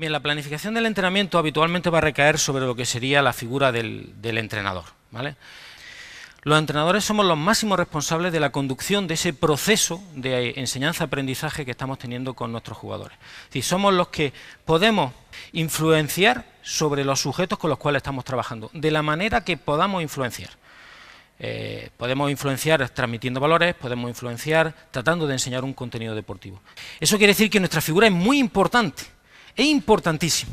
Bien, la planificación del entrenamiento habitualmente va a recaer sobre lo que sería la figura del, entrenador. ¿vale? Los entrenadores somos los máximos responsables de la conducción de ese proceso de enseñanza-aprendizaje que estamos teniendo con nuestros jugadores. Es somos los que podemos influenciar sobre los sujetos con los cuales estamos trabajando, de la manera que podamos influenciar. Eh, podemos influenciar transmitiendo valores, podemos influenciar tratando de enseñar un contenido deportivo. Eso quiere decir que nuestra figura es muy importante es importantísimo,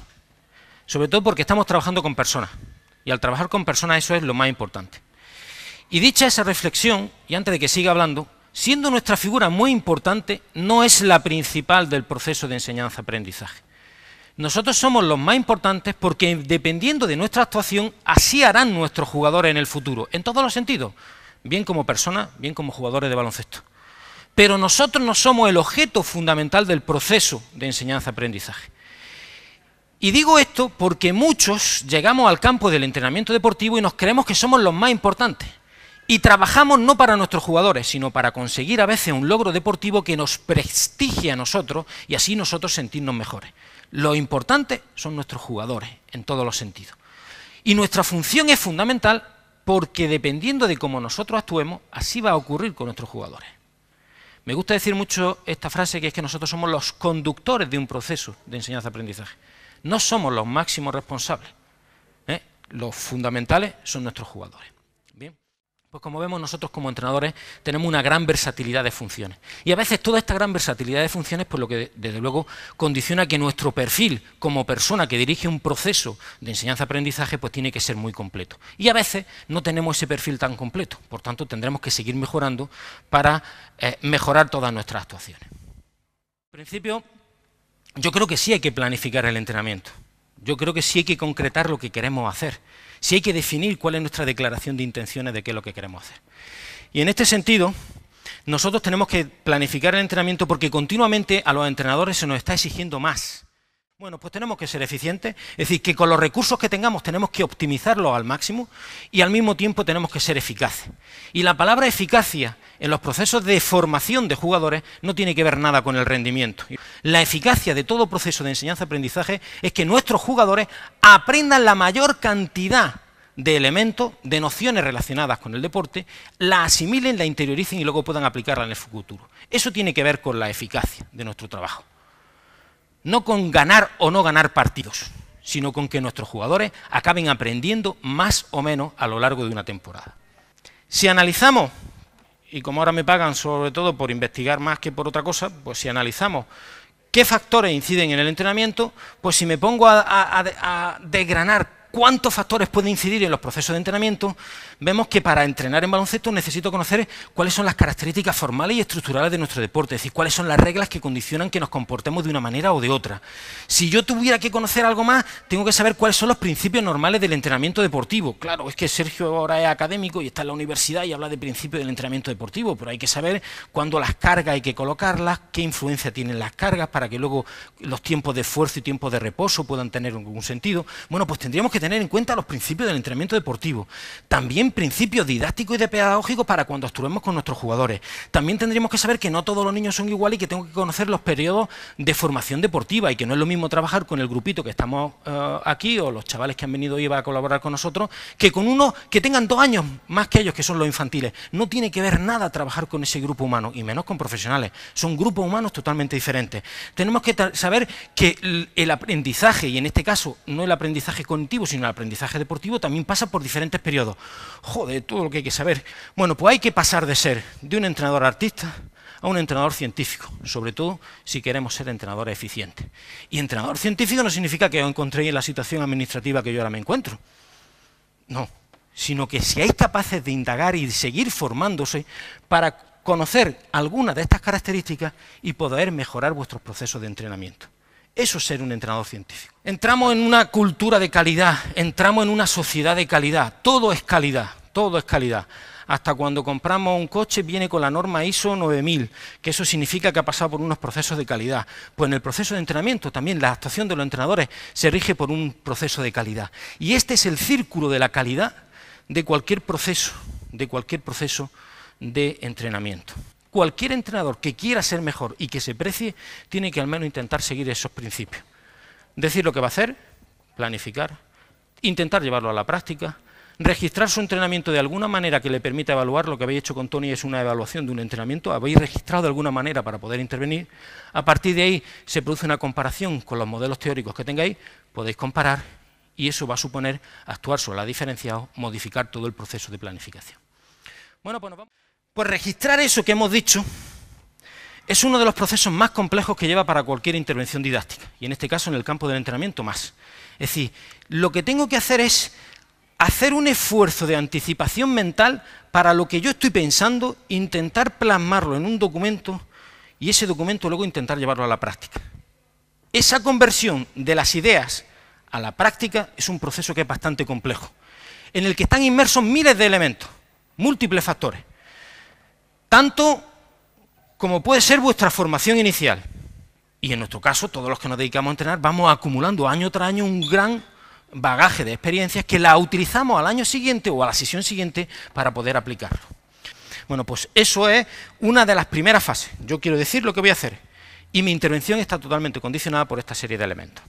sobre todo porque estamos trabajando con personas. Y al trabajar con personas eso es lo más importante. Y dicha esa reflexión, y antes de que siga hablando, siendo nuestra figura muy importante, no es la principal del proceso de enseñanza-aprendizaje. Nosotros somos los más importantes porque dependiendo de nuestra actuación, así harán nuestros jugadores en el futuro, en todos los sentidos, bien como personas, bien como jugadores de baloncesto. Pero nosotros no somos el objeto fundamental del proceso de enseñanza-aprendizaje. Y digo esto porque muchos llegamos al campo del entrenamiento deportivo y nos creemos que somos los más importantes. Y trabajamos no para nuestros jugadores, sino para conseguir a veces un logro deportivo que nos prestigie a nosotros y así nosotros sentirnos mejores. Lo importante son nuestros jugadores, en todos los sentidos. Y nuestra función es fundamental porque dependiendo de cómo nosotros actuemos, así va a ocurrir con nuestros jugadores. Me gusta decir mucho esta frase que es que nosotros somos los conductores de un proceso de enseñanza-aprendizaje no somos los máximos responsables. ¿eh? Los fundamentales son nuestros jugadores. Bien. Pues como vemos nosotros como entrenadores tenemos una gran versatilidad de funciones. Y a veces toda esta gran versatilidad de funciones, pues lo que desde luego condiciona que nuestro perfil como persona que dirige un proceso de enseñanza-aprendizaje, pues tiene que ser muy completo. Y a veces no tenemos ese perfil tan completo, por tanto tendremos que seguir mejorando para eh, mejorar todas nuestras actuaciones. En principio, yo creo que sí hay que planificar el entrenamiento. Yo creo que sí hay que concretar lo que queremos hacer. Sí hay que definir cuál es nuestra declaración de intenciones de qué es lo que queremos hacer. Y en este sentido, nosotros tenemos que planificar el entrenamiento porque continuamente a los entrenadores se nos está exigiendo más. Bueno, pues tenemos que ser eficientes, es decir, que con los recursos que tengamos tenemos que optimizarlos al máximo y al mismo tiempo tenemos que ser eficaces. Y la palabra eficacia en los procesos de formación de jugadores no tiene que ver nada con el rendimiento. La eficacia de todo proceso de enseñanza-aprendizaje es que nuestros jugadores aprendan la mayor cantidad de elementos, de nociones relacionadas con el deporte, la asimilen, la interioricen y luego puedan aplicarla en el futuro. Eso tiene que ver con la eficacia de nuestro trabajo no con ganar o no ganar partidos, sino con que nuestros jugadores acaben aprendiendo más o menos a lo largo de una temporada. Si analizamos, y como ahora me pagan sobre todo por investigar más que por otra cosa, pues si analizamos qué factores inciden en el entrenamiento, pues si me pongo a, desgranar cuántos factores pueden incidir en los procesos de entrenamiento, vemos que para entrenar en baloncesto necesito conocer cuáles son las características formales y estructurales de nuestro deporte, es decir, cuáles son las reglas que condicionan que nos comportemos de una manera o de otra. Si yo tuviera que conocer algo más, tengo que saber cuáles son los principios normales del entrenamiento deportivo. Claro, es que Sergio ahora es académico y está en la universidad y habla de principios del entrenamiento deportivo, pero hay que saber cuándo las cargas hay que colocarlas, qué influencia tienen las cargas para que luego los tiempos de esfuerzo y tiempos de reposo puedan tener algún sentido. Bueno, pues tendríamos que tener en cuenta los principios del entrenamiento deportivo. También principio principios didácticos y de pedagógico para cuando actuemos con nuestros jugadores. También tendríamos que saber que no todos los niños son iguales y que tengo que conocer los periodos de formación deportiva y que no es lo mismo trabajar con el grupito que estamos eh, aquí o los chavales que han venido hoy a colaborar con nosotros que con uno que tengan dos años más que ellos, que son los infantiles. No tiene que ver nada trabajar con ese grupo humano y menos con profesionales. Son grupos humanos totalmente diferentes. Tenemos que saber que el aprendizaje, y en este caso no el aprendizaje cognitivo, sino el aprendizaje deportivo, también pasa por diferentes periodos joder, todo lo que hay que saber. Bueno, pues hay que pasar de ser de un entrenador artista a un entrenador científico, sobre todo si queremos ser entrenadores eficientes. Y entrenador científico no significa que os encontréis en la situación administrativa que yo ahora me encuentro. No, sino que seáis capaces de indagar y seguir formándose para conocer alguna de estas características y poder mejorar vuestros procesos de entrenamiento. Eso es ser un entrenador científico. Entramos en una cultura de calidad, entramos en una sociedad de calidad. Todo es calidad, todo es calidad. Hasta cuando compramos un coche viene con la norma ISO 9000, que eso significa que ha pasado por unos procesos de calidad. Pues en el proceso de entrenamiento también la actuación de los entrenadores se rige por un proceso de calidad. Y este es el círculo de la calidad de cualquier proceso, de cualquier proceso de entrenamiento cualquier entrenador que quiera ser mejor y que se precie, tiene que al menos intentar seguir esos principios. Decir lo que va a hacer, planificar, intentar llevarlo a la práctica, registrar su entrenamiento de alguna manera que le permita evaluar lo que habéis hecho con Tony es una evaluación de un entrenamiento, habéis registrado de alguna manera para poder intervenir, a partir de ahí se produce una comparación con los modelos teóricos que tengáis, podéis comparar y eso va a suponer actuar sobre la diferencia o modificar todo el proceso de planificación. Bueno, pues nos vamos. Pues registrar eso que hemos dicho es uno de los procesos más complejos que lleva para cualquier intervención didáctica, y en este caso en el campo del entrenamiento más. Es decir, lo que tengo que hacer es hacer un esfuerzo de anticipación mental para lo que yo estoy pensando, intentar plasmarlo en un documento y ese documento luego intentar llevarlo a la práctica. Esa conversión de las ideas a la práctica es un proceso que es bastante complejo, en el que están inmersos miles de elementos, múltiples factores tanto como puede ser vuestra formación inicial. Y en nuestro caso, todos los que nos dedicamos a entrenar, vamos acumulando año tras año un gran bagaje de experiencias que la utilizamos al año siguiente o a la sesión siguiente para poder aplicarlo. Bueno, pues eso es una de las primeras fases. Yo quiero decir lo que voy a hacer y mi intervención está totalmente condicionada por esta serie de elementos.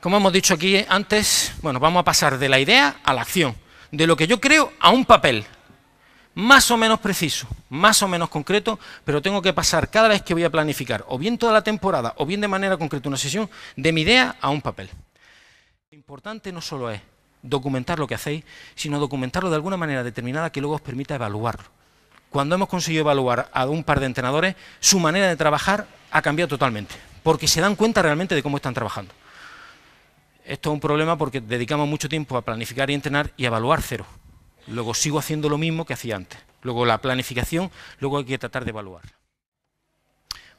Como hemos dicho aquí antes, bueno, vamos a pasar de la idea a la acción, de lo que yo creo a un papel, más o menos preciso, más o menos concreto, pero tengo que pasar cada vez que voy a planificar, o bien toda la temporada, o bien de manera concreta una sesión, de mi idea a un papel. Lo importante no solo es documentar lo que hacéis, sino documentarlo de alguna manera determinada que luego os permita evaluarlo. Cuando hemos conseguido evaluar a un par de entrenadores, su manera de trabajar ha cambiado totalmente, porque se dan cuenta realmente de cómo están trabajando. Esto es un problema porque dedicamos mucho tiempo a planificar y entrenar y evaluar cero. Luego sigo haciendo lo mismo que hacía antes. Luego la planificación, luego hay que tratar de evaluar.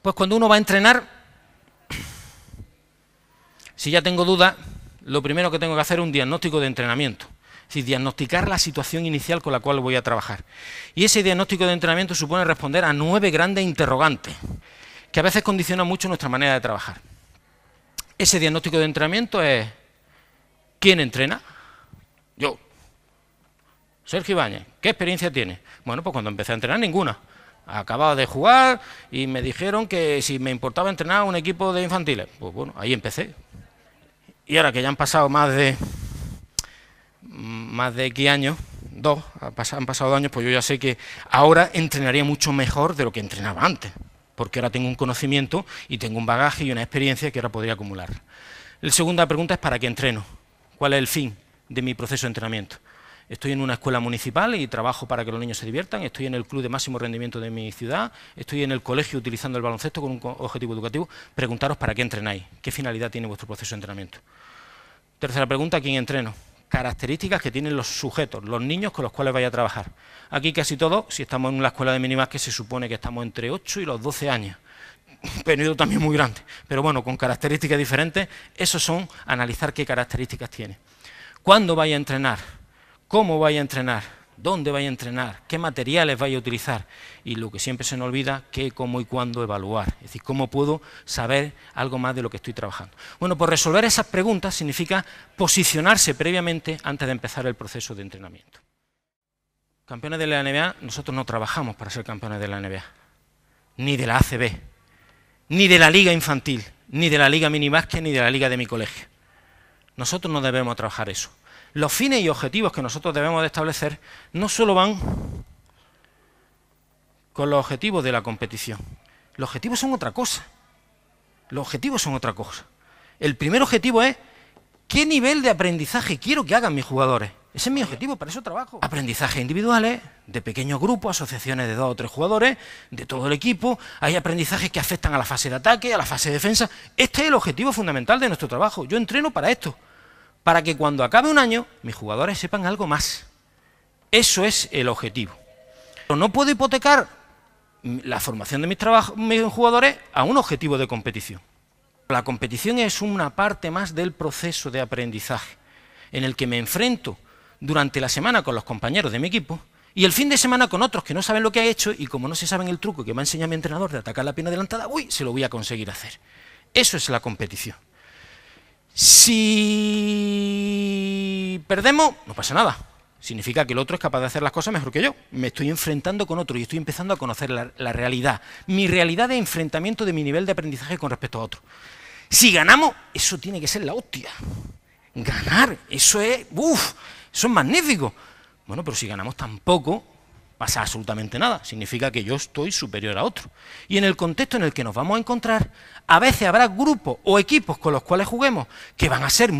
Pues cuando uno va a entrenar, si ya tengo dudas, lo primero que tengo que hacer es un diagnóstico de entrenamiento. Es decir, diagnosticar la situación inicial con la cual voy a trabajar. Y ese diagnóstico de entrenamiento supone responder a nueve grandes interrogantes, que a veces condicionan mucho nuestra manera de trabajar. Ese diagnóstico de entrenamiento es, ¿quién entrena? Yo. Sergio Ibáñez, ¿qué experiencia tiene? Bueno, pues cuando empecé a entrenar, ninguna. Acababa de jugar y me dijeron que si me importaba entrenar a un equipo de infantiles. Pues bueno, ahí empecé. Y ahora que ya han pasado más de más de qué años, dos, han pasado dos años, pues yo ya sé que ahora entrenaría mucho mejor de lo que entrenaba antes, porque ahora tengo un conocimiento y tengo un bagaje y una experiencia que ahora podría acumular. La segunda pregunta es para qué entreno, cuál es el fin de mi proceso de entrenamiento. Estoy en una escuela municipal y trabajo para que los niños se diviertan, estoy en el club de máximo rendimiento de mi ciudad, estoy en el colegio utilizando el baloncesto con un objetivo educativo. Preguntaros para qué entrenáis, qué finalidad tiene vuestro proceso de entrenamiento. Tercera pregunta, ¿quién entreno? Características que tienen los sujetos, los niños con los cuales vais a trabajar. Aquí casi todos, si estamos en una escuela de mínimas que se supone que estamos entre 8 y los 12 años, un periodo también muy grande, pero bueno, con características diferentes, esos son analizar qué características tiene. ¿Cuándo vais a entrenar? cómo vaya a entrenar, dónde vaya a entrenar, qué materiales vaya a utilizar y lo que siempre se nos olvida, qué, cómo y cuándo evaluar. Es decir, cómo puedo saber algo más de lo que estoy trabajando. Bueno, por pues resolver esas preguntas significa posicionarse previamente antes de empezar el proceso de entrenamiento. Campeones de la NBA, nosotros no trabajamos para ser campeones de la NBA, ni de la ACB, ni de la Liga Infantil, ni de la Liga Minibásquet, ni de la Liga de mi colegio. Nosotros no debemos trabajar eso los fines y objetivos que nosotros debemos establecer no solo van con los objetivos de la competición. Los objetivos son otra cosa. Los objetivos son otra cosa. El primer objetivo es qué nivel de aprendizaje quiero que hagan mis jugadores. Ese es mi objetivo, para eso trabajo. Aprendizaje individuales, de pequeños grupos, asociaciones de dos o tres jugadores, de todo el equipo. Hay aprendizajes que afectan a la fase de ataque, a la fase de defensa. Este es el objetivo fundamental de nuestro trabajo. Yo entreno para esto para que cuando acabe un año mis jugadores sepan algo más. Eso es el objetivo. Pero no puedo hipotecar la formación de mis, mis jugadores a un objetivo de competición. La competición es una parte más del proceso de aprendizaje, en el que me enfrento durante la semana con los compañeros de mi equipo y el fin de semana con otros que no saben lo que ha hecho y como no se saben el truco que me ha enseñado mi entrenador de atacar la pierna adelantada, uy, se lo voy a conseguir hacer. Eso es la competición. Si perdemos, no pasa nada. Significa que el otro es capaz de hacer las cosas mejor que yo. Me estoy enfrentando con otro y estoy empezando a conocer la, realidad. Mi realidad de enfrentamiento de mi nivel de aprendizaje con respecto a otro. Si ganamos, eso tiene que ser la hostia. Ganar, eso es, uff, eso es magnífico. Bueno, pero si ganamos tampoco, pasa absolutamente nada, significa que yo estoy superior a otro. Y en el contexto en el que nos vamos a encontrar, a veces habrá grupos o equipos con los cuales juguemos que van a ser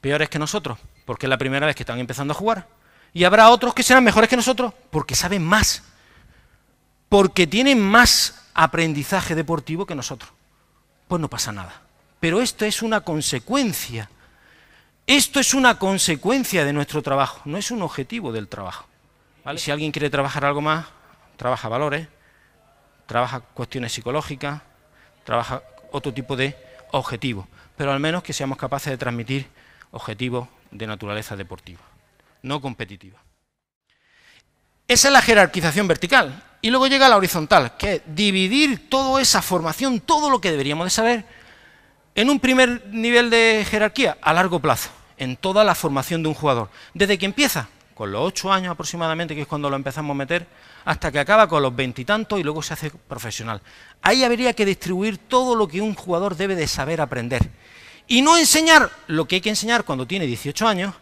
peores que nosotros, porque es la primera vez que están empezando a jugar. Y habrá otros que serán mejores que nosotros, porque saben más, porque tienen más aprendizaje deportivo que nosotros. Pues no pasa nada. Pero esto es una consecuencia. Esto es una consecuencia de nuestro trabajo, no es un objetivo del trabajo. Si alguien quiere trabajar algo más, trabaja valores, trabaja cuestiones psicológicas, trabaja otro tipo de objetivos, pero al menos que seamos capaces de transmitir objetivos de naturaleza deportiva, no competitiva. Esa es la jerarquización vertical. Y luego llega la horizontal, que es dividir toda esa formación, todo lo que deberíamos de saber, en un primer nivel de jerarquía, a largo plazo, en toda la formación de un jugador, desde que empieza con los ocho años aproximadamente, que es cuando lo empezamos a meter, hasta que acaba con los veintitantos y, y luego se hace profesional. Ahí habría que distribuir todo lo que un jugador debe de saber aprender. Y no enseñar lo que hay que enseñar cuando tiene 18 años,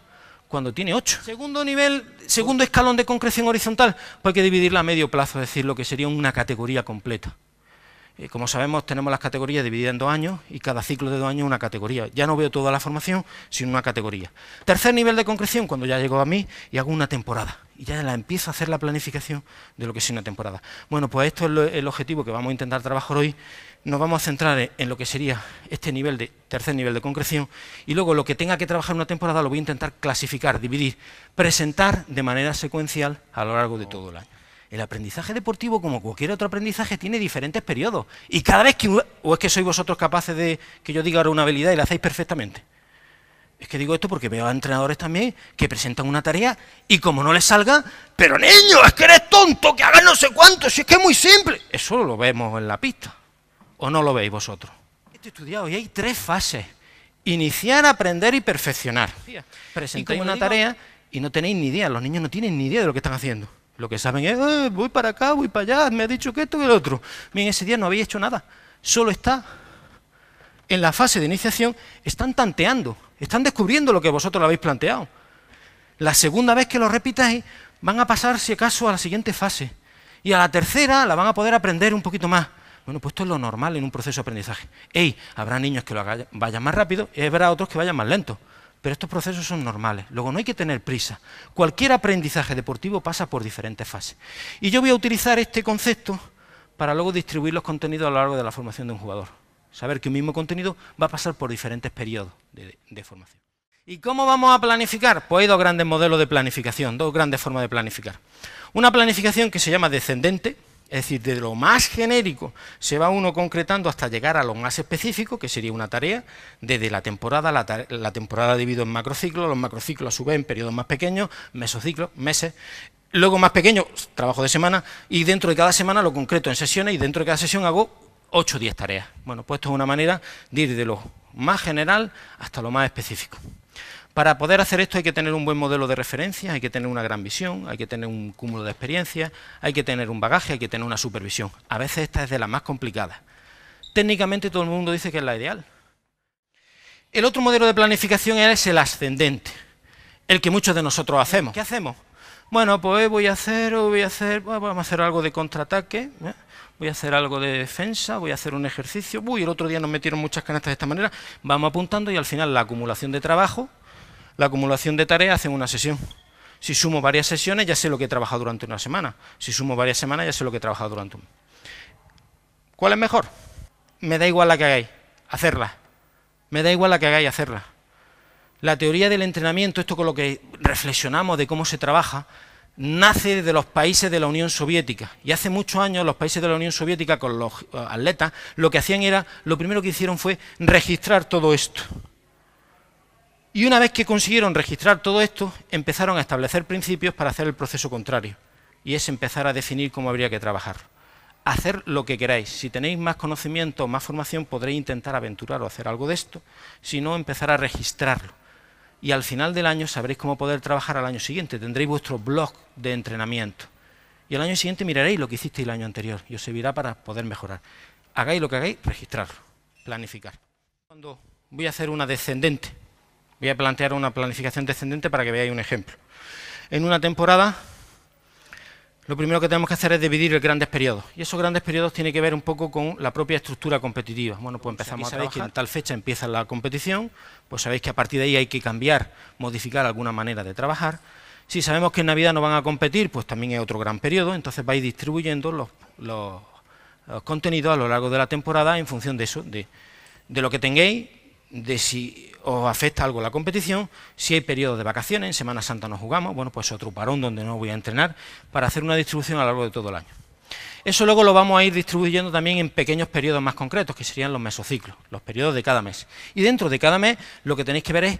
cuando tiene ocho. Segundo nivel, segundo escalón de concreción horizontal, pues hay que dividirla a medio plazo, es decir, lo que sería una categoría completa. Eh, como sabemos, tenemos las categorías divididas en dos años y cada ciclo de dos años una categoría. Ya no veo toda la formación, sino una categoría. Tercer nivel de concreción, cuando ya llego a mí y hago una temporada. Y ya la empiezo a hacer la planificación de lo que es una temporada. Bueno, pues esto es el objetivo que vamos a intentar trabajar hoy. Nos vamos a centrar en, en lo que sería este nivel de tercer nivel de concreción y luego lo que tenga que trabajar una temporada lo voy a intentar clasificar, dividir, presentar de manera secuencial a lo largo de todo el año. El aprendizaje deportivo, como cualquier otro aprendizaje, tiene diferentes periodos. Y cada vez que... ¿O es que sois vosotros capaces de que yo diga ahora una habilidad y la hacéis perfectamente? Es que digo esto porque veo a entrenadores también que presentan una tarea y como no les salga, pero niño, es que eres tonto, que hagas no sé cuánto, si es que es muy simple. Eso lo vemos en la pista. ¿O no lo veis vosotros? Esto estudiado y hay tres fases. Iniciar, aprender y perfeccionar. Presentáis una tarea y no tenéis ni idea, los niños no tienen ni idea de lo que están haciendo. Lo que saben es, eh, voy para acá, voy para allá, me ha dicho que esto, y el otro. Bien, ese día no había hecho nada, solo está en la fase de iniciación, están tanteando, están descubriendo lo que vosotros lo habéis planteado. La segunda vez que lo repitáis, van a pasar, si acaso, a la siguiente fase. Y a la tercera la van a poder aprender un poquito más. Bueno, pues esto es lo normal en un proceso de aprendizaje. Ey, habrá niños que lo vayan más rápido y habrá otros que vayan más lento. Pero estos procesos son normales. Luego, no hay que tener prisa. Cualquier aprendizaje deportivo pasa por diferentes fases. Y yo voy a utilizar este concepto para luego distribuir los contenidos a lo largo de la formación de un jugador. Saber que un mismo contenido va a pasar por diferentes periodos de, formación. ¿Y cómo vamos a planificar? Pues hay dos grandes modelos de planificación, dos grandes formas de planificar. Una planificación que se llama descendente, es decir, de lo más genérico se va uno concretando hasta llegar a lo más específico, que sería una tarea, desde la temporada, la, temporada dividido en macrociclos, los macrociclos a su vez en periodos más pequeños, mesociclos, meses, luego más pequeños, trabajo de semana, y dentro de cada semana lo concreto en sesiones, y dentro de cada sesión hago 8 o 10 tareas. Bueno, pues esto es una manera de ir de lo más general hasta lo más específico. Para poder hacer esto hay que tener un buen modelo de referencia, hay que tener una gran visión, hay que tener un cúmulo de experiencias, hay que tener un bagaje, hay que tener una supervisión. A veces esta es de las más complicadas. Técnicamente todo el mundo dice que es la ideal. El otro modelo de planificación es el ascendente, el que muchos de nosotros hacemos. ¿Qué hacemos? Bueno, pues voy a hacer, voy a hacer, vamos a hacer algo de contraataque, ¿eh? voy a hacer algo de defensa, voy a hacer un ejercicio. Uy, el otro día nos metieron muchas canastas de esta manera. Vamos apuntando y al final la acumulación de trabajo la acumulación de tareas en una sesión. Si sumo varias sesiones, ya sé lo que he trabajado durante una semana. Si sumo varias semanas, ya sé lo que he trabajado durante un ¿Cuál es mejor? Me da igual la que hagáis, hacerla. Me da igual la que hagáis, hacerla. La teoría del entrenamiento, esto con lo que reflexionamos de cómo se trabaja, nace de los países de la Unión Soviética. Y hace muchos años los países de la Unión Soviética con los eh, atletas, lo que hacían era, lo primero que hicieron fue registrar todo esto. Y una vez que consiguieron registrar todo esto, empezaron a establecer principios para hacer el proceso contrario, y es empezar a definir cómo habría que trabajar. Hacer lo que queráis. Si tenéis más conocimiento más formación, podréis intentar aventurar o hacer algo de esto. Si no, empezar a registrarlo. Y al final del año sabréis cómo poder trabajar al año siguiente. Tendréis vuestro blog de entrenamiento. Y al año siguiente miraréis lo que hicisteis el año anterior y os servirá para poder mejorar. Hagáis lo que hagáis, registrarlo, planificar. Cuando voy a hacer una descendente, Voy a plantear una planificación descendente para que veáis un ejemplo. En una temporada, lo primero que tenemos que hacer es dividir el grandes periodos. Y esos grandes periodos tienen que ver un poco con la propia estructura competitiva. Bueno, pues empezamos a ver que en tal fecha empieza la competición, pues sabéis que a partir de ahí hay que cambiar, modificar alguna manera de trabajar. Si sabemos que en Navidad no van a competir, pues también es otro gran periodo, entonces vais distribuyendo los, contenidos a lo largo de la temporada en función de eso, de lo que tengáis de si os afecta algo la competición, si hay periodos de vacaciones, en Semana Santa no jugamos, bueno, pues otro parón donde no voy a entrenar, para hacer una distribución a lo largo de todo el año. Eso luego lo vamos a ir distribuyendo también en pequeños periodos más concretos, que serían los mesociclos, los periodos de cada mes. Y dentro de cada mes lo que tenéis que ver es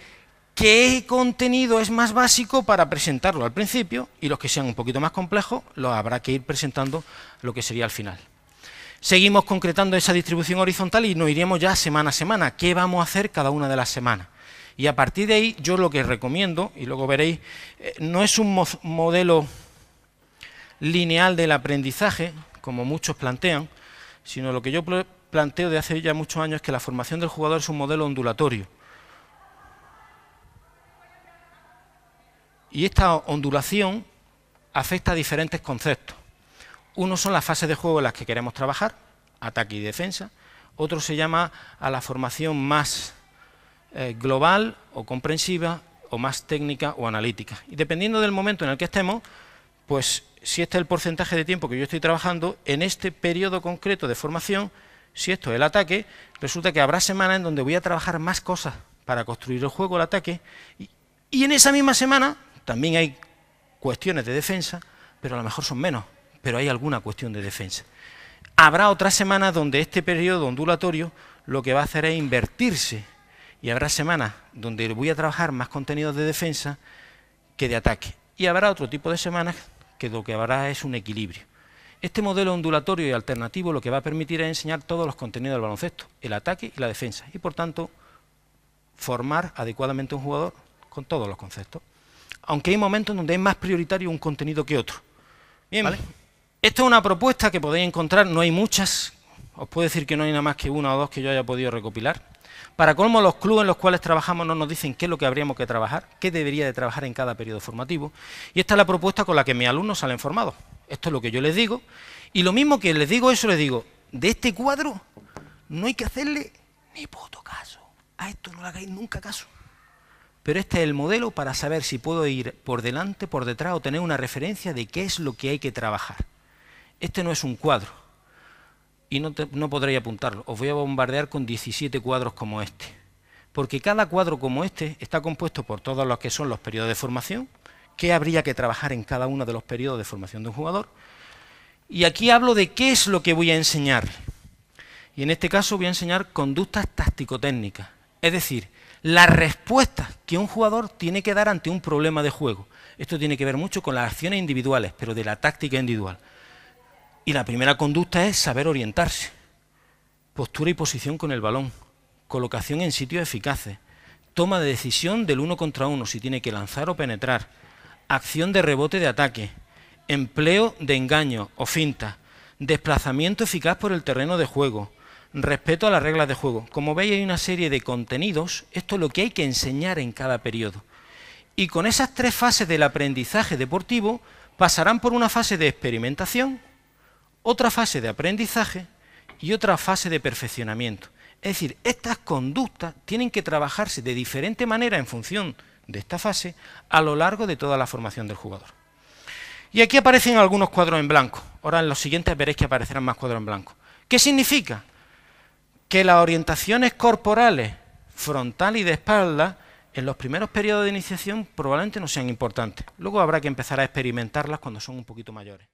qué contenido es más básico para presentarlo al principio y los que sean un poquito más complejos los habrá que ir presentando lo que sería al final. Seguimos concretando esa distribución horizontal y nos iremos ya semana a semana. ¿Qué vamos a hacer cada una de las semanas? Y a partir de ahí, yo lo que recomiendo, y luego veréis, eh, no es un modelo lineal del aprendizaje, como muchos plantean, sino lo que yo planteo de hace ya muchos años es que la formación del jugador es un modelo ondulatorio. Y esta ondulación afecta a diferentes conceptos. Uno son las fases de juego en las que queremos trabajar, ataque y defensa. Otro se llama a la formación más eh, global o comprensiva o más técnica o analítica. Y dependiendo del momento en el que estemos, pues si este es el porcentaje de tiempo que yo estoy trabajando, en este periodo concreto de formación, si esto es el ataque, resulta que habrá semanas en donde voy a trabajar más cosas para construir el juego, el ataque, y en esa misma semana también hay cuestiones de defensa, pero a lo mejor son menos pero hay alguna cuestión de defensa. Habrá otras semanas donde este periodo ondulatorio lo que va a hacer es invertirse y habrá semanas donde voy a trabajar más contenidos de defensa que de ataque. Y habrá otro tipo de semanas que lo que habrá es un equilibrio. Este modelo ondulatorio y alternativo lo que va a permitir es enseñar todos los contenidos del baloncesto, el ataque y la defensa, y por tanto formar adecuadamente un jugador con todos los conceptos. Aunque hay momentos donde es más prioritario un contenido que otro. Bien, ¿Vale? Esta es una propuesta que podéis encontrar, no hay muchas, os puedo decir que no hay nada más que una o dos que yo haya podido recopilar. Para colmo, los clubes en los cuales trabajamos no nos dicen qué es lo que habríamos que trabajar, qué debería de trabajar en cada periodo formativo. Y esta es la propuesta con la que mis alumnos salen formados. Esto es lo que yo les digo. Y lo mismo que les digo eso, les digo, de este cuadro no hay que hacerle ni puto caso. A esto no le hagáis nunca caso. Pero este es el modelo para saber si puedo ir por delante, por detrás o tener una referencia de qué es lo que hay que trabajar. Este no es un cuadro y no, te, podréis apuntarlo. Os voy a bombardear con 17 cuadros como este. Porque cada cuadro como este está compuesto por todos los que son los periodos de formación, qué habría que trabajar en cada uno de los periodos de formación de un jugador. Y aquí hablo de qué es lo que voy a enseñar. Y en este caso voy a enseñar conductas táctico-técnicas, es decir, las respuestas que un jugador tiene que dar ante un problema de juego. Esto tiene que ver mucho con las acciones individuales, pero de la táctica individual. Y la primera conducta es saber orientarse. Postura y posición con el balón. Colocación en sitios eficaces. Toma de decisión del uno contra uno si tiene que lanzar o penetrar. Acción de rebote de ataque. Empleo de engaño o finta. Desplazamiento eficaz por el terreno de juego respeto a las reglas de juego. Como veis hay una serie de contenidos, esto es lo que hay que enseñar en cada periodo. Y con esas tres fases del aprendizaje deportivo pasarán por una fase de experimentación, otra fase de aprendizaje y otra fase de perfeccionamiento. Es decir, estas conductas tienen que trabajarse de diferente manera en función de esta fase a lo largo de toda la formación del jugador. Y aquí aparecen algunos cuadros en blanco. Ahora en los siguientes veréis que aparecerán más cuadros en blanco. ¿Qué significa? Que las orientaciones corporales, frontal y de espalda, en los primeros periodos de iniciación probablemente no sean importantes. Luego habrá que empezar a experimentarlas cuando son un poquito mayores.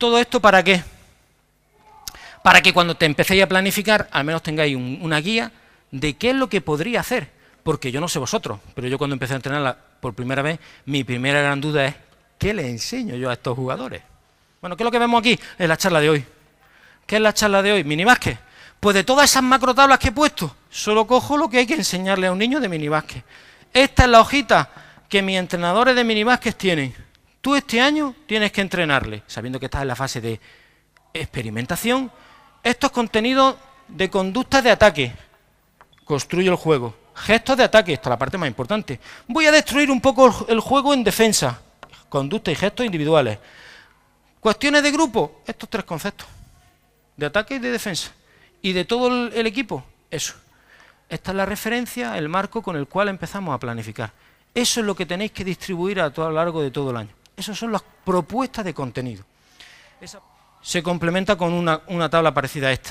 ¿Todo esto para qué? Para que cuando te empecéis a planificar, al menos tengáis una guía de qué es lo que podría hacer. Porque yo no sé vosotros, pero yo cuando empecé a entrenarla por primera vez, mi primera gran duda es, ¿qué le enseño yo a estos jugadores? Bueno, ¿qué es lo que vemos aquí en la charla de hoy? ¿Qué es la charla de hoy? Minibásquet. Pues de todas esas macro tablas que he puesto, solo cojo lo que hay que enseñarle a un niño de minibásquet. Esta es la hojita que mis entrenadores de minibásquet tienen Tú este año tienes que entrenarle, sabiendo que estás en la fase de experimentación, estos contenidos de conductas de ataque. Construyo el juego. Gestos de ataque, esta es la parte más importante. Voy a destruir un poco el juego en defensa. Conducta y gestos individuales. Cuestiones de grupo, estos tres conceptos. De ataque y de defensa. Y de todo el equipo, eso. Esta es la referencia, el marco con el cual empezamos a planificar. Eso es lo que tenéis que distribuir a, a lo largo de todo el año. Esas son las propuestas de contenido. se complementa con una, tabla parecida a esta.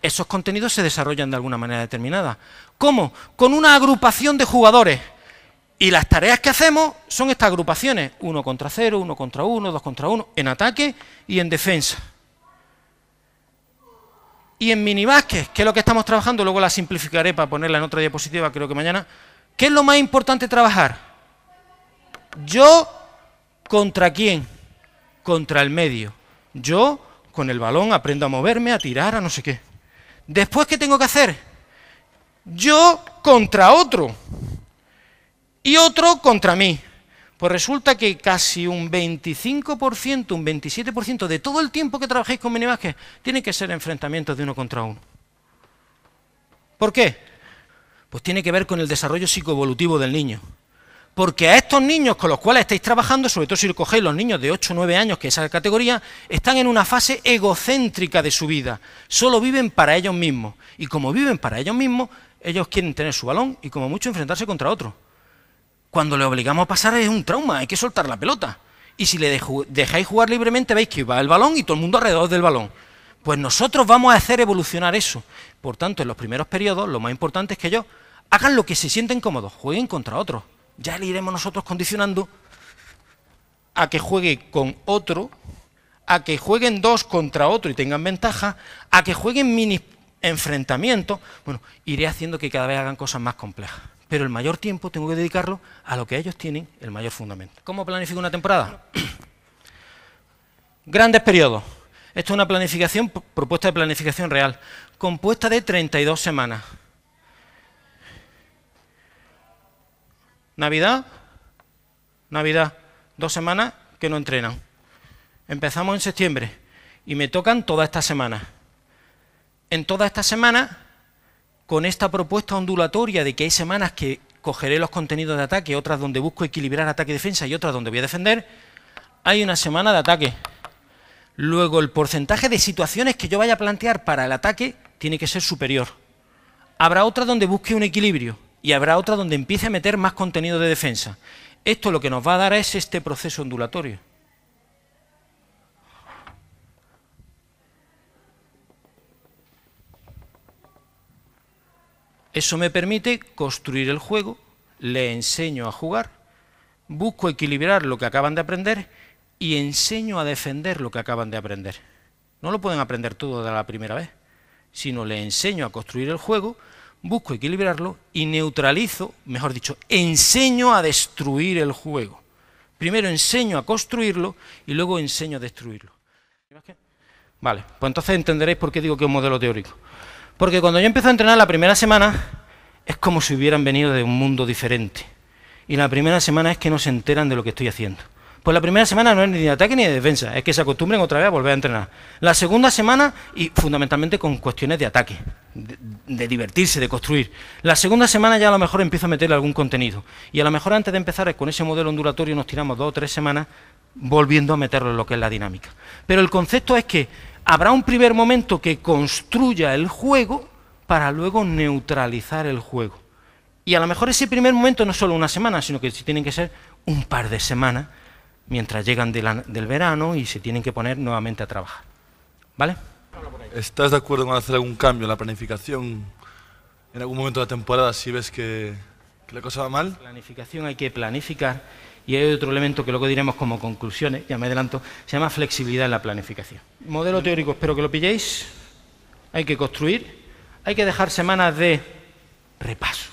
Esos contenidos se desarrollan de alguna manera determinada. ¿Cómo? Con una agrupación de jugadores. Y las tareas que hacemos son estas agrupaciones, uno contra cero, uno contra uno, dos contra uno, en ataque y en defensa. Y en minibásquet, que es lo que estamos trabajando, luego la simplificaré para ponerla en otra diapositiva, creo que mañana. ¿Qué es lo más importante trabajar? Yo ¿Contra quién? Contra el medio. Yo, con el balón, aprendo a moverme, a tirar, a no sé qué. Después, ¿qué tengo que hacer? Yo contra otro. Y otro contra mí. Pues resulta que casi un 25%, un 27% de todo el tiempo que trabajéis con minibasket tiene que ser enfrentamientos de uno contra uno. ¿Por qué? Pues tiene que ver con el desarrollo psicoevolutivo del niño porque a estos niños con los cuales estáis trabajando, sobre todo si lo cogéis los niños de 8 o 9 años, que es esa categoría, están en una fase egocéntrica de su vida. Solo viven para ellos mismos. Y como viven para ellos mismos, ellos quieren tener su balón y como mucho enfrentarse contra otro. Cuando le obligamos a pasar es un trauma, hay que soltar la pelota. Y si le dejáis jugar libremente, veis que va el balón y todo el mundo alrededor del balón. Pues nosotros vamos a hacer evolucionar eso. Por tanto, en los primeros periodos, lo más importante es que ellos hagan lo que se sienten cómodos, jueguen contra otros ya le iremos nosotros condicionando a que juegue con otro, a que jueguen dos contra otro y tengan ventaja, a que jueguen mini enfrentamientos. Bueno, iré haciendo que cada vez hagan cosas más complejas. Pero el mayor tiempo tengo que dedicarlo a lo que ellos tienen el mayor fundamento. ¿Cómo planifico una temporada? Grandes periodos. Esto es una planificación, propuesta de planificación real, compuesta de 32 semanas. Navidad, Navidad, dos semanas que no entrenan. Empezamos en septiembre y me tocan toda esta semana. En toda esta semana, con esta propuesta ondulatoria de que hay semanas que cogeré los contenidos de ataque, otras donde busco equilibrar ataque y defensa y otras donde voy a defender, hay una semana de ataque. Luego, el porcentaje de situaciones que yo vaya a plantear para el ataque tiene que ser superior. Habrá otras donde busque un equilibrio y habrá otra donde empiece a meter más contenido de defensa. Esto lo que nos va a dar es este proceso ondulatorio. Eso me permite construir el juego, le enseño a jugar, busco equilibrar lo que acaban de aprender y enseño a defender lo que acaban de aprender. No lo pueden aprender todo de la primera vez, sino le enseño a construir el juego, busco equilibrarlo y neutralizo, mejor dicho, enseño a destruir el juego. Primero enseño a construirlo y luego enseño a destruirlo. Vale, pues entonces entenderéis por qué digo que es un modelo teórico. Porque cuando yo empiezo a entrenar la primera semana, es como si hubieran venido de un mundo diferente. Y la primera semana es que no se enteran de lo que estoy haciendo. Pues la primera semana no es ni de ataque ni de defensa, es que se acostumbren otra vez a volver a entrenar. La segunda semana, y fundamentalmente con cuestiones de ataque, de, divertirse, de construir. La segunda semana ya a lo mejor empiezo a meterle algún contenido. Y a lo mejor antes de empezar con ese modelo ondulatorio nos tiramos dos o tres semanas volviendo a meterlo en lo que es la dinámica. Pero el concepto es que habrá un primer momento que construya el juego para luego neutralizar el juego. Y a lo mejor ese primer momento no es solo una semana, sino que tienen que ser un par de semanas mientras llegan del verano y se tienen que poner nuevamente a trabajar. ¿Vale? ¿Estás de acuerdo con hacer algún cambio en la planificación en algún momento de la temporada si ves que, la cosa va mal? Planificación hay que planificar y hay otro elemento que luego diremos como conclusiones, ya me adelanto, se llama flexibilidad en la planificación. Modelo teórico, espero que lo pilléis. Hay que construir, hay que dejar semanas de repaso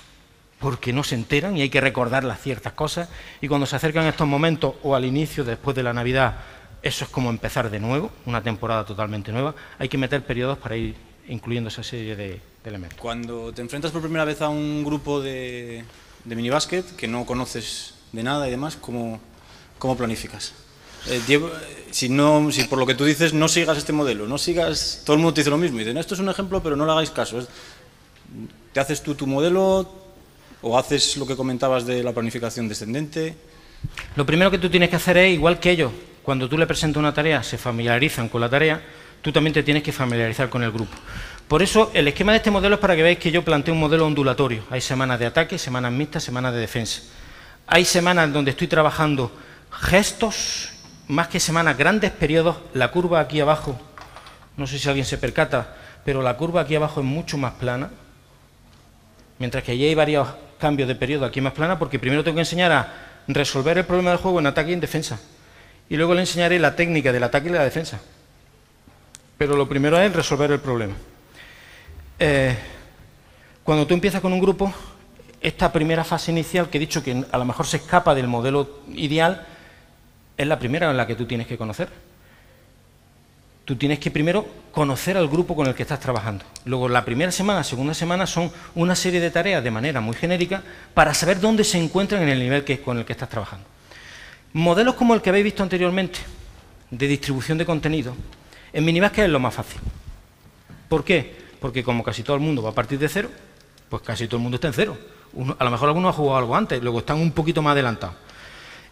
porque no se enteran y hay que recordarlas ciertas cosas. Y cuando se acercan estos momentos o al inicio, después de la Navidad, eso es como empezar de nuevo, una temporada totalmente nueva. Hay que meter periodos para ir incluyendo esa serie de, elementos. Cuando te enfrentas por primera vez a un grupo de, de minibásquet que no conoces de nada y demás, ¿cómo, cómo planificas? Eh, si, no, si por lo que tú dices no sigas este modelo, no sigas, todo el mundo te dice lo mismo y dicen, esto es un ejemplo, pero no le hagáis caso. te haces tú tu modelo, ¿O haces lo que comentabas de la planificación descendente? Lo primero que tú tienes que hacer es, igual que ellos, cuando tú le presentas una tarea, se familiarizan con la tarea, tú también te tienes que familiarizar con el grupo. Por eso, el esquema de este modelo es para que veáis que yo planteo un modelo ondulatorio. Hay semanas de ataque, semanas mixtas, semanas de defensa. Hay semanas donde estoy trabajando gestos, más que semanas, grandes periodos. La curva aquí abajo, no sé si alguien se percata, pero la curva aquí abajo es mucho más plana. Mientras que allí hay varios Cambio de periodo aquí más plana, porque primero tengo que enseñar a resolver el problema del juego en ataque y en defensa. Y luego le enseñaré la técnica del ataque y la defensa. Pero lo primero es resolver el problema. Eh, cuando tú empiezas con un grupo, esta primera fase inicial, que he dicho que a lo mejor se escapa del modelo ideal, es la primera en la que tú tienes que conocer tú tienes que primero conocer al grupo con el que estás trabajando. Luego, la primera semana, segunda semana son una serie de tareas de manera muy genérica para saber dónde se encuentran en el nivel con el que estás trabajando. Modelos como el que habéis visto anteriormente, de distribución de contenido, en Minibasket es lo más fácil. ¿Por qué? Porque como casi todo el mundo va a partir de cero, pues casi todo el mundo está en cero. a lo mejor alguno ha jugado algo antes, luego están un poquito más adelantados.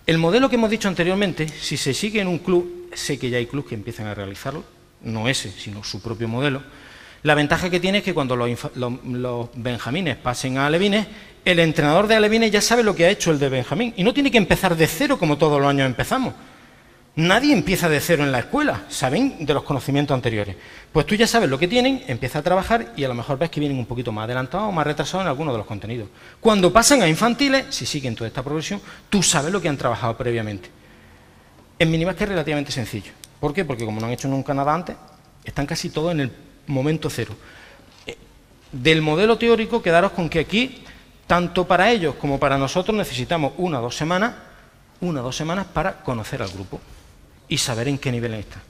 El modelo que hemos dicho anteriormente, si se sigue en un club, sé que ya hay clubes que empiezan a realizarlo, no ese, sino su propio modelo. La ventaja que tiene es que cuando los, benjamines pasen a alevines, el entrenador de alevines ya sabe lo que ha hecho el de benjamín y no tiene que empezar de cero como todos los años empezamos. Nadie empieza de cero en la escuela, saben de los conocimientos anteriores. Pues tú ya sabes lo que tienen, empieza a trabajar y a lo mejor ves que vienen un poquito más adelantados o más retrasados en alguno de los contenidos. Cuando pasan a infantiles, si siguen toda esta progresión, tú sabes lo que han trabajado previamente. En que es relativamente sencillo. ¿Por qué? Porque como no han hecho nunca nada antes, están casi todos en el momento cero. Eh, del modelo teórico, quedaros con que aquí, tanto para ellos como para nosotros, necesitamos una o dos semanas, una o dos semanas para conocer al grupo y saber en qué nivel está.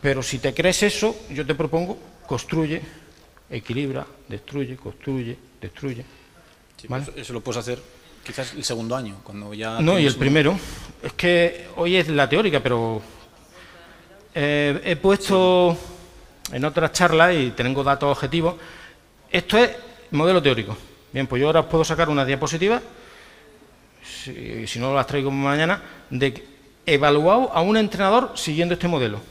Pero si te crees eso, yo te propongo, construye, equilibra, destruye, construye, destruye. Eso lo puedes hacer Quizás el segundo año, cuando ya... No, y el primero. Es que hoy es la teórica, pero eh, he puesto en otras charlas y tengo datos objetivos. Esto es modelo teórico. Bien, pues yo ahora os puedo sacar una diapositiva, si, si no las traigo mañana, de evaluado a un entrenador siguiendo este modelo.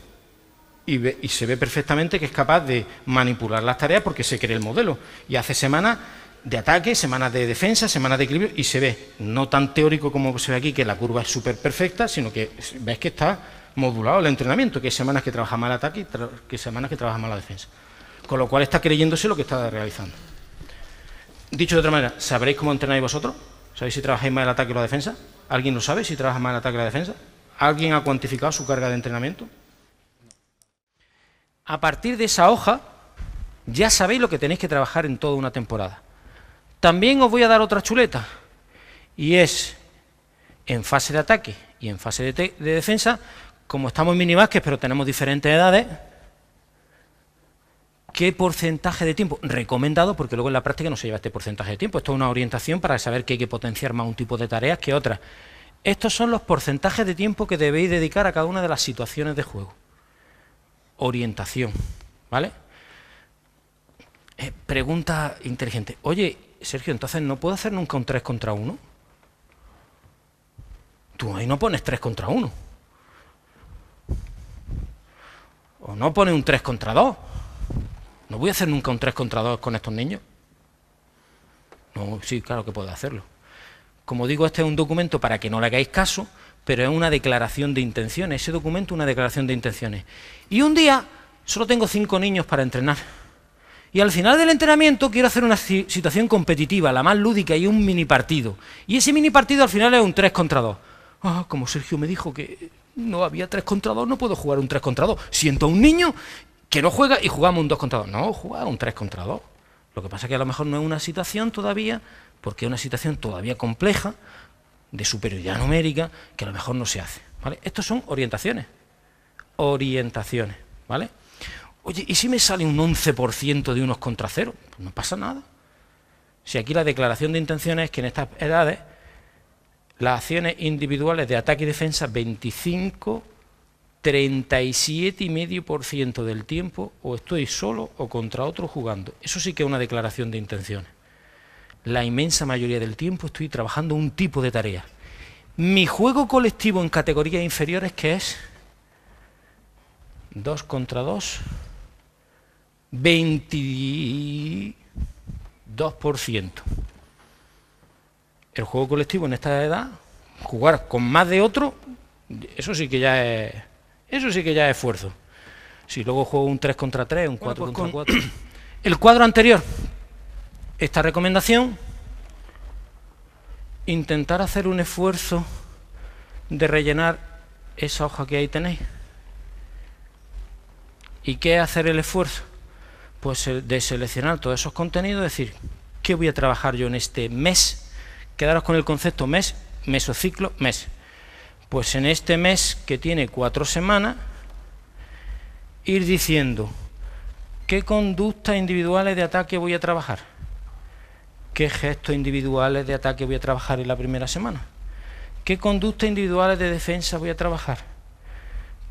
Y, y se ve perfectamente que es capaz de manipular las tareas porque se cree el modelo. Y hace semanas de ataque, semanas de defensa, semanas de equilibrio, y se ve, no tan teórico como se ve aquí, que la curva es súper perfecta, sino que ves que está modulado el entrenamiento, que hay semanas que trabaja mal ataque y que hay semanas que trabaja mal la defensa. Con lo cual está creyéndose lo que está realizando. Dicho de otra manera, ¿sabréis cómo entrenáis vosotros? ¿Sabéis si trabajáis más el ataque o la defensa? ¿Alguien lo sabe si trabaja más el ataque o la defensa? ¿Alguien ha cuantificado su carga de entrenamiento? A partir de esa hoja, ya sabéis lo que tenéis que trabajar en toda una temporada. También os voy a dar otra chuleta, y es en fase de ataque y en fase de, defensa, como estamos en minibásquet, pero tenemos diferentes edades, ¿qué porcentaje de tiempo? Recomendado, porque luego en la práctica no se lleva este porcentaje de tiempo. Esto es una orientación para saber que hay que potenciar más un tipo de tareas que otras. Estos son los porcentajes de tiempo que debéis dedicar a cada una de las situaciones de juego. Orientación, ¿vale? Eh, pregunta inteligente. Oye, Sergio, entonces no puedo hacer nunca un 3 contra 1. Tú ahí no pones 3 contra 1. O no pones un 3 contra 2. No voy a hacer nunca un 3 contra 2 con estos niños. No, sí, claro que puedo hacerlo. Como digo, este es un documento para que no le hagáis caso, pero es una declaración de intenciones. Ese documento es una declaración de intenciones. Y un día solo tengo cinco niños para entrenar. Y al final del entrenamiento quiero hacer una situación competitiva, la más lúdica, y un mini partido. Y ese mini partido al final es un 3 contra 2. Ah, como Sergio me dijo que no había 3 contra 2, no puedo jugar un 3 contra 2. Siento a un niño que no juega y jugamos un 2 contra 2. No, juega un 3 contra 2. Lo que pasa es que a lo mejor no es una situación todavía, porque es una situación todavía compleja, de superioridad numérica, que a lo mejor no se hace. ¿vale? Estos son orientaciones. Orientaciones, ¿vale? Oye, ¿y si me sale un 11% de unos contra cero? Pues no pasa nada. Si aquí la declaración de intenciones es que en estas edades las acciones individuales de ataque y defensa 25, 37 y medio por ciento del tiempo o estoy solo o contra otro jugando. Eso sí que es una declaración de intenciones. La inmensa mayoría del tiempo estoy trabajando un tipo de tarea. Mi juego colectivo en categorías inferiores que es Dos contra dos... 22%. El juego colectivo en esta edad, jugar con más de otro, eso sí que ya es, eso sí que ya es esfuerzo. Si luego juego un 3 contra 3, un 4 pues contra 4. El cuadro anterior, esta recomendación, intentar hacer un esfuerzo de rellenar esa hoja que ahí tenéis. ¿Y qué es hacer el esfuerzo? pues eh, de seleccionar todos esos contenidos, decir, ¿qué voy a trabajar yo en este mes? Quedaros con el concepto mes, mesociclo, mes. Pues en este mes que tiene cuatro semanas, ir diciendo, ¿qué conductas individuales de ataque voy a trabajar? ¿Qué gestos individuales de ataque voy a trabajar en la primera semana? ¿Qué conductas individuales de defensa voy a trabajar?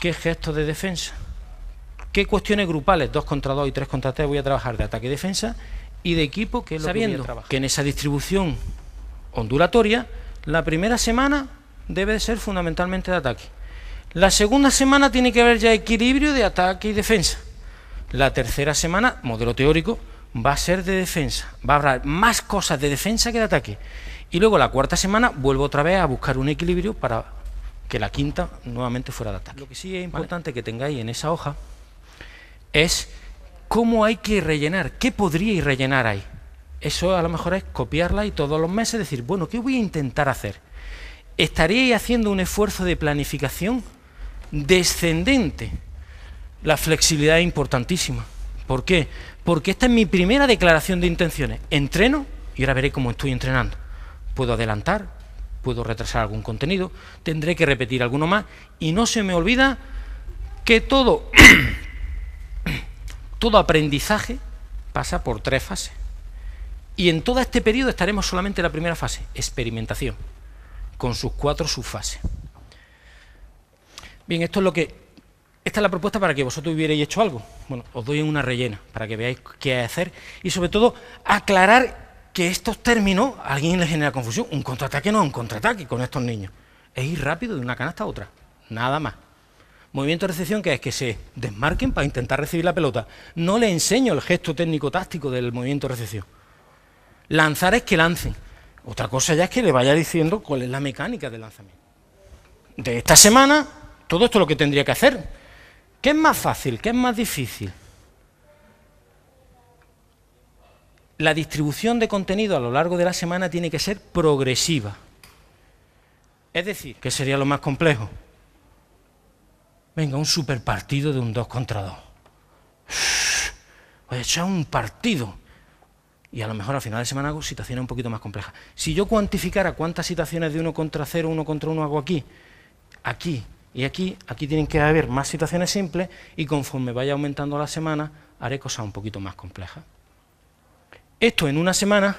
¿Qué gestos de defensa? qué cuestiones grupales, 2 contra 2 y 3 contra 3, voy a trabajar de ataque y defensa y de equipo, que Sabiendo que, en esa distribución ondulatoria, la primera semana debe ser fundamentalmente de ataque. La segunda semana tiene que haber ya equilibrio de ataque y defensa. La tercera semana, modelo teórico, va a ser de defensa. Va a haber más cosas de defensa que de ataque. Y luego la cuarta semana vuelvo otra vez a buscar un equilibrio para que la quinta nuevamente fuera de ataque. Lo que sí es importante que tengáis en esa hoja es cómo hay que rellenar, qué podríais rellenar ahí. Eso a lo mejor es copiarla y todos los meses decir, bueno, ¿qué voy a intentar hacer? ¿Estaríais haciendo un esfuerzo de planificación descendente? La flexibilidad es importantísima. ¿Por qué? Porque esta es mi primera declaración de intenciones. Entreno y ahora veré cómo estoy entrenando. Puedo adelantar, puedo retrasar algún contenido, tendré que repetir alguno más y no se me olvida que todo Todo aprendizaje pasa por tres fases. Y en todo este periodo estaremos solamente en la primera fase, experimentación, con sus cuatro subfases. Bien, esto es lo que. Esta es la propuesta para que vosotros hubierais hecho algo. Bueno, os doy una rellena para que veáis qué hacer y sobre todo aclarar que estos términos a alguien le genera confusión. Un contraataque no un contraataque con estos niños. Es ir rápido de una canasta a otra, nada más. Movimiento de recepción que es que se desmarquen para intentar recibir la pelota. No le enseño el gesto técnico-táctico del movimiento de recepción. Lanzar es que lancen. Otra cosa ya es que le vaya diciendo cuál es la mecánica del lanzamiento. De esta semana, todo esto es lo que tendría que hacer. ¿Qué es más fácil? ¿Qué es más difícil? La distribución de contenido a lo largo de la semana tiene que ser progresiva. Es decir, que sería lo más complejo? Venga, un super partido de un 2 contra 2. Voy a un partido. Y a lo mejor al final de semana hago situaciones un poquito más complejas. Si yo cuantificara cuántas situaciones de 1 contra 0, 1 contra 1 hago aquí, aquí y aquí, aquí tienen que haber más situaciones simples y conforme vaya aumentando la semana, haré cosas un poquito más complejas. Esto en una semana,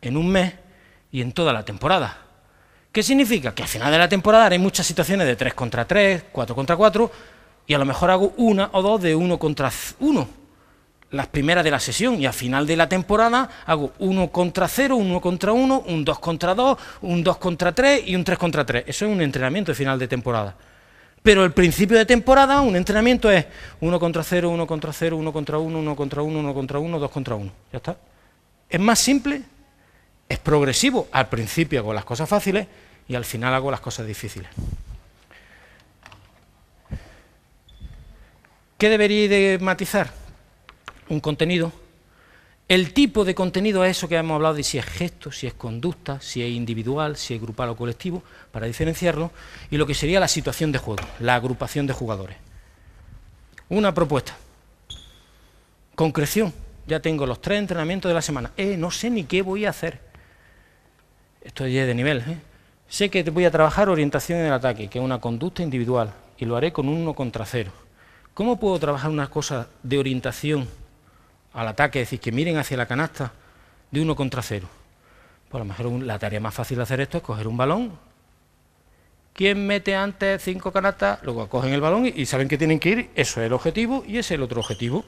en un mes y en toda la temporada. ¿Qué significa? Que al final de la temporada haré muchas situaciones de 3 contra 3, 4 contra 4, y a lo mejor hago una o dos de 1 contra 1, las primeras de la sesión, y al final de la temporada hago 1 contra 0, 1 contra 1, un 2 contra 2, un 2 contra 3 y un 3 contra 3. Eso es un entrenamiento de final de temporada. Pero el principio de temporada, un entrenamiento es 1 contra 0, 1 contra 0, 1 contra 1, 1 contra 1, 1 contra 1, 2 contra 1. Ya está. Es más simple, es progresivo. Al principio hago las cosas fáciles y al final hago las cosas difíciles. ¿Qué debería de matizar? Un contenido. El tipo de contenido es eso que hemos hablado de si es gesto, si es conducta, si es individual, si es grupal o colectivo, para diferenciarlo, y lo que sería la situación de juego, la agrupación de jugadores. Una propuesta. Concreción. Ya tengo los tres entrenamientos de la semana. Eh, no sé ni qué voy a hacer. Esto ya es de nivel, ¿eh? Sé que voy a trabajar orientación en el ataque, que es una conducta individual, y lo haré con uno contra cero. ¿Cómo puedo trabajar una cosa de orientación al ataque, es decir, que miren hacia la canasta, de uno contra cero? Pues a lo mejor la tarea más fácil de hacer esto es coger un balón. ¿Quién mete antes cinco canastas? Luego cogen el balón y saben que tienen que ir. Eso es el objetivo y ese es el otro objetivo.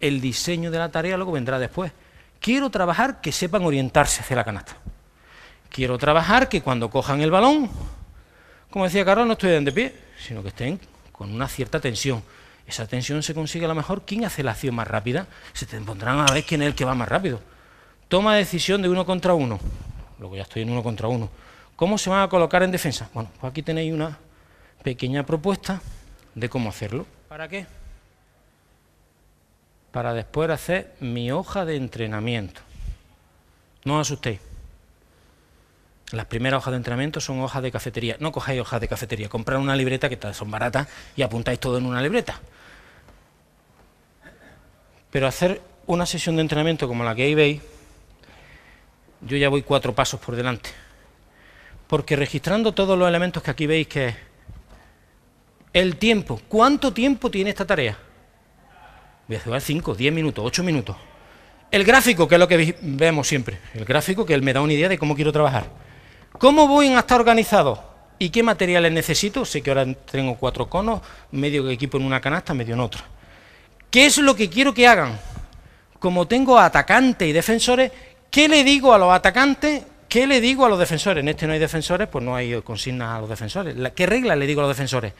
El diseño de la tarea luego vendrá después. Quiero trabajar que sepan orientarse hacia la canasta. Quiero trabajar que cuando cojan el balón, como decía Carlos, no estén de pie, sino que estén con una cierta tensión. Esa tensión se consigue a lo mejor quién hace la acción más rápida. Se te pondrán a ver quién es el que va más rápido. Toma decisión de uno contra uno. Luego ya estoy en uno contra uno. ¿Cómo se van a colocar en defensa? Bueno, pues aquí tenéis una pequeña propuesta de cómo hacerlo. ¿Para qué? Para después hacer mi hoja de entrenamiento. No os asustéis. Las primeras hojas de entrenamiento son hojas de cafetería. No cojáis hojas de cafetería, comprad una libreta que son baratas y apuntáis todo en una libreta. Pero hacer una sesión de entrenamiento como la que ahí veis, yo ya voy cuatro pasos por delante. Porque registrando todos los elementos que aquí veis que es el tiempo, ¿cuánto tiempo tiene esta tarea? Voy a llevar 5, 10 minutos, 8 minutos. El gráfico, que es lo que vemos siempre. El gráfico que él me da una idea de cómo quiero trabajar. ¿Cómo voy a estar organizado? ¿Y qué materiales necesito? Sé que ahora tengo cuatro conos, medio equipo en una canasta, medio en otra. ¿Qué es lo que quiero que hagan? Como tengo atacantes y defensores, ¿qué le digo a los atacantes? ¿Qué le digo a los defensores? En este no hay defensores, pues no hay consignas a los defensores. ¿Qué reglas le digo a los defensores?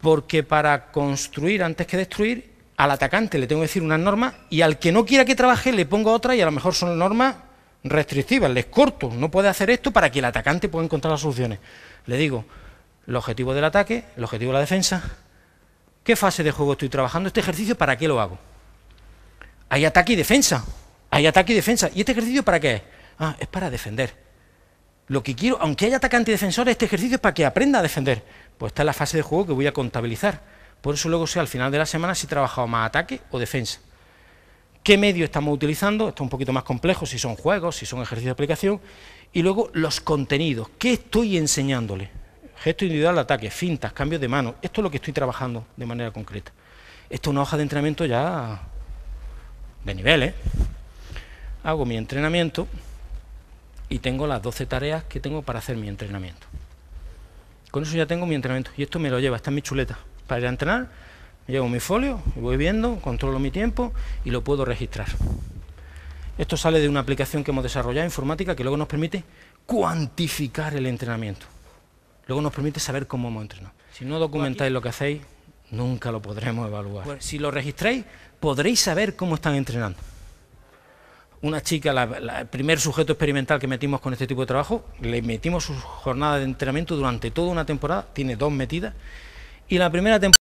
Porque para construir antes que destruir, al atacante le tengo que decir unas normas y al que no quiera que trabaje le pongo otra y a lo mejor son normas restrictivas, les corto, no puede hacer esto para que el atacante pueda encontrar las soluciones. Le digo, el objetivo del ataque, el objetivo de la defensa, qué fase de juego estoy trabajando, este ejercicio para qué lo hago. Hay ataque y defensa, hay ataque y defensa. ¿Y este ejercicio para qué es? Ah, es para defender. Lo que quiero, aunque haya atacante y defensor, este ejercicio es para que aprenda a defender. Pues está es la fase de juego que voy a contabilizar. Por eso luego sé al final de la semana si he trabajado más ataque o defensa qué medio estamos utilizando, esto es un poquito más complejo, si son juegos, si son ejercicios de aplicación, y luego los contenidos, qué estoy enseñándole, gesto individual, ataque, fintas, cambios de mano, esto es lo que estoy trabajando de manera concreta. Esto es una hoja de entrenamiento ya de nivel, ¿eh? Hago mi entrenamiento y tengo las 12 tareas que tengo para hacer mi entrenamiento. Con eso ya tengo mi entrenamiento y esto me lo lleva, está en mi chuleta. Para ir entrenar Llevo mi folio, voy viendo, controlo mi tiempo y lo puedo registrar. Esto sale de una aplicación que hemos desarrollado informática que luego nos permite cuantificar el entrenamiento. Luego nos permite saber cómo hemos entrenado. Si no documentáis lo que hacéis, nunca lo podremos evaluar. Pues si lo registráis, podréis saber cómo están entrenando. Una chica, el primer sujeto experimental que metimos con este tipo de trabajo, le metimos su jornada de entrenamiento durante toda una temporada, tiene dos metidas, y la primera temporada...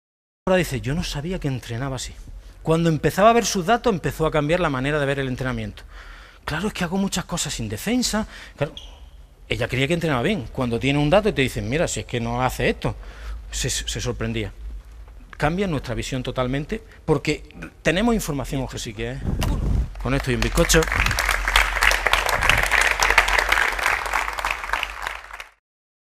Ahora dice, yo no sabía que entrenaba así. Cuando empezaba a ver sus datos, empezó a cambiar la manera de ver el entrenamiento. Claro, es que hago muchas cosas sin defensa. ella creía que entrenaba bien. Cuando tiene un dato y te dicen, mira, si es que no hace esto, se, sorprendía. Cambia nuestra visión totalmente porque tenemos información. que sí que es. Con esto y un bizcocho.